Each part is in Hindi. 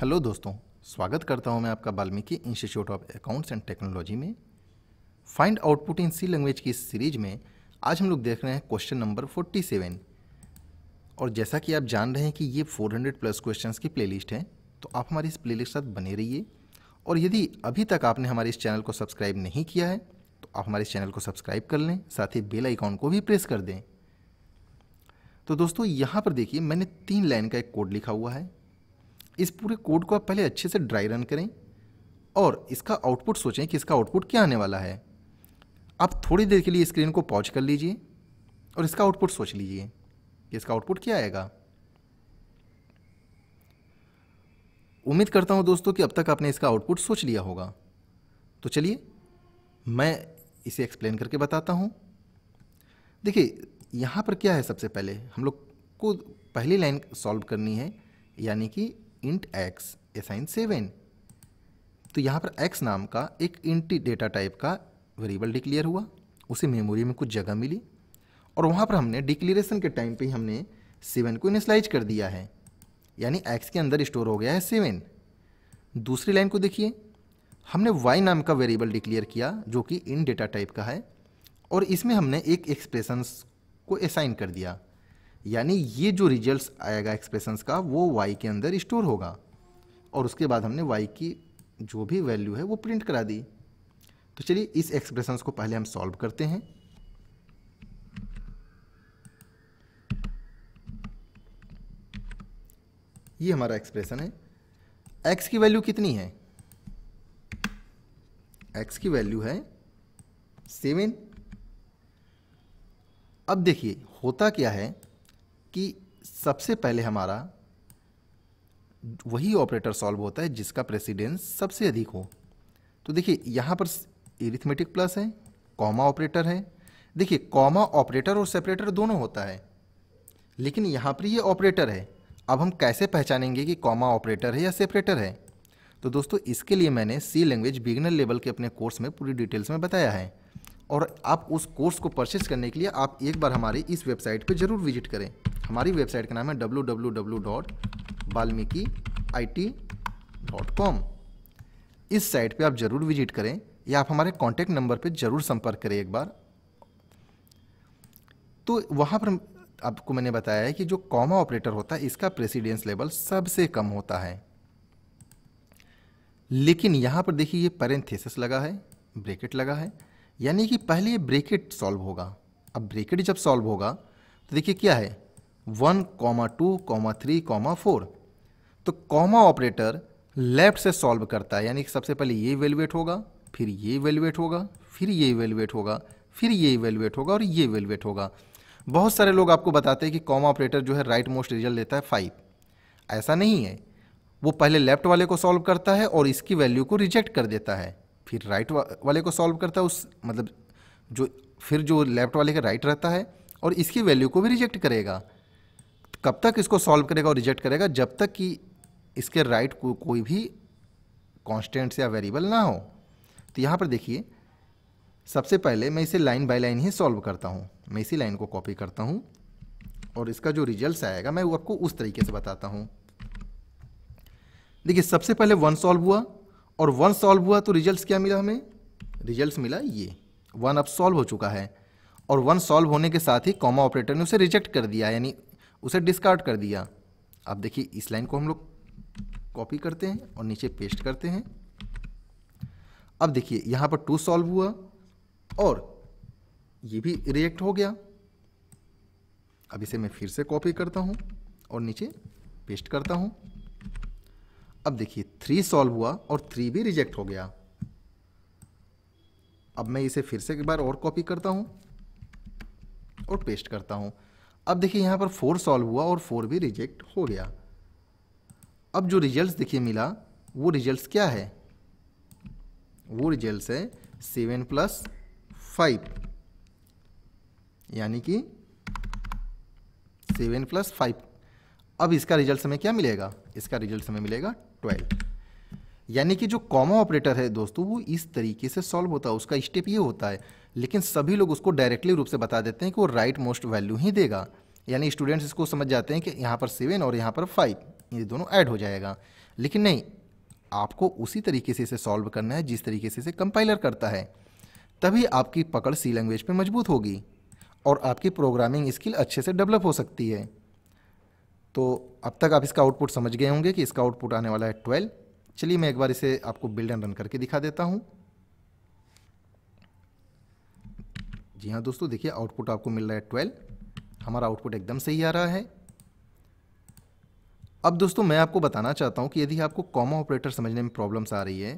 हेलो दोस्तों स्वागत करता हूं मैं आपका Valmiki institute of accounts and technology में find output in C language की सीरीज में आज हम लोग देख रहे हैं क्वेश्चन नंबर 47 और जैसा कि आप जान रहे हैं कि ये 400 प्लस क्वेश्चन की प्लेलिस्ट है तो आप हमारी इस प्लेलिस्ट साथ बने रहिए और यदि अभी तक आपने हमारे इस चैनल को सब्सक्राइब नहीं किया है तो आप हमारे इस चैनल को सब्सक्राइब कर लें साथ ही बेल आइकॉन को भी प्रेस कर दें तो दोस्तों यहाँ पर देखिए मैंने तीन लाइन का एक कोड लिखा हुआ है इस पूरे कोड को आप पहले अच्छे से ड्राई रन करें और इसका आउटपुट सोचें कि इसका आउटपुट क्या आने वाला है आप थोड़ी देर के लिए स्क्रीन को पॉज कर लीजिए और इसका आउटपुट सोच लीजिए कि इसका आउटपुट क्या आएगा उम्मीद करता हूँ दोस्तों कि अब तक आपने इसका आउटपुट सोच लिया होगा तो चलिए मैं इसे एक्सप्लेन करके बताता हूँ देखिए यहाँ पर क्या है सबसे पहले हम लोग को पहली लाइन सॉल्व करनी है यानी कि इंट एक्स असाइन सेवन तो यहाँ पर एक्स नाम का एक इंट डेटा टाइप का वेरिएबल डिक्लेयर हुआ उसे मेमोरी में कुछ जगह मिली और वहाँ पर हमने डिक्लेरेशन के टाइम पे हमने सेवन को इनिशलाइज कर दिया है यानी एक्स के अंदर स्टोर हो गया है सेवन दूसरी लाइन को देखिए हमने वाई नाम का वेरिएबल डिक्लेयर किया जो कि इन डेटा टाइप का है और इसमें हमने एक एक्सप्रेशंस को असाइन कर दिया यानी ये जो रिजल्ट्स आएगा एक्सप्रेशंस का वो वाई के अंदर स्टोर होगा और उसके बाद हमने वाई की जो भी वैल्यू है वो प्रिंट करा दी तो चलिए इस एक्सप्रेशंस को पहले हम सॉल्व करते हैं ये हमारा एक्सप्रेशन है एक्स की वैल्यू कितनी है एक्स की वैल्यू है सेवन अब देखिए होता क्या है कि सबसे पहले हमारा वही ऑपरेटर सॉल्व होता है जिसका प्रेसिडेंस सबसे अधिक हो तो देखिए यहाँ पर इरिथमेटिक प्लस है कॉमा ऑपरेटर है देखिए कॉमा ऑपरेटर और सेपरेटर दोनों होता है लेकिन यहाँ पर ये ऑपरेटर है अब हम कैसे पहचानेंगे कि कॉमा ऑपरेटर है या सेपरेटर है तो दोस्तों इसके लिए मैंने सी लैंग्वेज बिगनर लेवल के अपने कोर्स में पूरी डिटेल्स में बताया है और आप उस कोर्स को परचेस करने के लिए आप एक बार हमारे इस वेबसाइट पर जरूर विजिट करें हमारी वेबसाइट का नाम है W W W dot Balmiki I T dot com इस साइट पे आप ज़रूर विजिट करें या आप हमारे कॉन्टैक्ट नंबर पे ज़रूर संपर्क करें एक बार तो वहाँ पर आपको मैंने बताया है कि जो कॉमा ऑपरेटर होता है इसका प्रेसिडेंस लेवल सबसे कम होता है लेकिन यहाँ पर देखिए ये पैरेंथेसिस लगा है ब्रेकेट लगा है यानी कि पहले ये ब्रेकेट सॉल्व होगा अब ब्रेकेट जब सॉल्व होगा तो देखिए क्या है one comma two comma three comma four तो कॉमा ऑपरेटर लेफ्ट से सॉल्व करता है यानी कि सबसे पहले ये वेलुएट होगा फिर ये वेलुएट होगा फिर ये वेलुएट होगा फिर ये वेलुएट होगा और ये वेलुएट होगा बहुत सारे लोग आपको बताते हैं कि कॉमा ऑपरेटर जो है राइट मोस्ट रिजल्ट देता है फाइव ऐसा नहीं है वो पहले लेफ्ट वाले को सॉल्व करता है और इसकी वैल्यू को रिजेक्ट कर देता है फिर राइट वा, वाले को सॉल्व करता है उस मतलब जो फिर जो लेफ्ट वाले का राइट रहता है और इसकी वैल्यू को भी रिजेक्ट करेगा कब तक इसको सॉल्व करेगा और रिजेक्ट करेगा जब तक कि इसके राइट को कोई भी कॉन्स्टेंट या वेरिएबल ना हो तो यहाँ पर देखिए सबसे पहले मैं इसे लाइन बाय लाइन ही सॉल्व करता हूँ मैं इसी लाइन को कॉपी करता हूँ और इसका जो रिजल्ट आएगा मैं वो आपको उस तरीके से बताता हूँ देखिए सबसे पहले वन सॉल्व हुआ और वन सॉल्व हुआ तो रिजल्ट्स क्या मिला हमें रिजल्ट्स मिला ये वन अब सॉल्व हो चुका है और वन सॉल्व होने के साथ ही कॉमा ऑपरेटर ने उसे रिजेक्ट कर दिया यानी उसे डिस्कार्ड कर दिया अब देखिए इस लाइन को हम लोग कॉपी करते हैं और नीचे पेस्ट करते हैं अब देखिए यहाँ पर टू सॉल्व हुआ और ये भी रिजेक्ट हो गया अब इसे मैं फिर से कॉपी करता हूँ और नीचे पेस्ट करता हूँ अब देखिए थ्री सॉल्व हुआ और थ्री भी रिजेक्ट हो गया अब मैं इसे फिर से एक बार और कॉपी करता हूं और पेस्ट करता हूं अब देखिए यहां पर फोर सॉल्व हुआ और फोर भी रिजेक्ट हो गया अब जो रिजल्ट्स देखिए मिला वो रिजल्ट्स क्या है वो रिजल्ट्स है सेवन प्लस फाइव यानी कि सेवन प्लस फाइव अब इसका रिजल्ट हमें क्या मिलेगा इसका रिजल्ट हमें मिलेगा ट्वेल्व यानी कि जो कॉमा ऑपरेटर है दोस्तों वो इस तरीके से सॉल्व होता है उसका स्टेप ये होता है लेकिन सभी लोग उसको डायरेक्टली रूप से बता देते हैं कि वो राइट मोस्ट वैल्यू ही देगा यानी स्टूडेंट्स इसको समझ जाते हैं कि यहाँ पर सेवन और यहाँ पर फाइव ये दोनों ऐड हो जाएगा लेकिन नहीं आपको उसी तरीके से इसे सॉल्व करना है जिस तरीके से इसे कंपाइलर करता है तभी आपकी पकड़ सी लैंग्वेज पे मजबूत होगी और आपकी प्रोग्रामिंग स्किल अच्छे से डेवलप हो सकती है तो अब तक आप इसका आउटपुट समझ गए होंगे कि इसका आउटपुट आने वाला है ट्वेल्व चलिए मैं एक बार इसे आपको बिल्ड एंड रन करके दिखा देता हूँ जी हाँ दोस्तों देखिए आउटपुट आपको मिल रहा है ट्वेल्व हमारा आउटपुट एकदम सही आ रहा है अब दोस्तों मैं आपको बताना चाहता हूँ कि यदि आपको कॉमा ऑपरेटर समझने में प्रॉब्लम्स आ रही है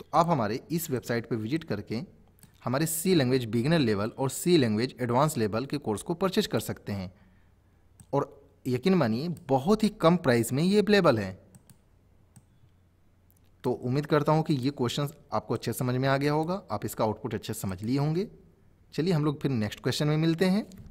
तो आप हमारे इस वेबसाइट पर विजिट करके हमारे सी लैंग्वेज बिगिनर लेवल और सी लैंग्वेज एडवांस लेवल के कोर्स को परचेज कर सकते हैं और यकीन मानिए बहुत ही कम प्राइस में ये अवेलेबल है तो उम्मीद करता हूँ कि ये क्वेश्चन आपको अच्छे समझ में आ गया होगा आप इसका आउटपुट अच्छे समझ लिए होंगे चलिए हम लोग फिर नेक्स्ट क्वेश्चन में मिलते हैं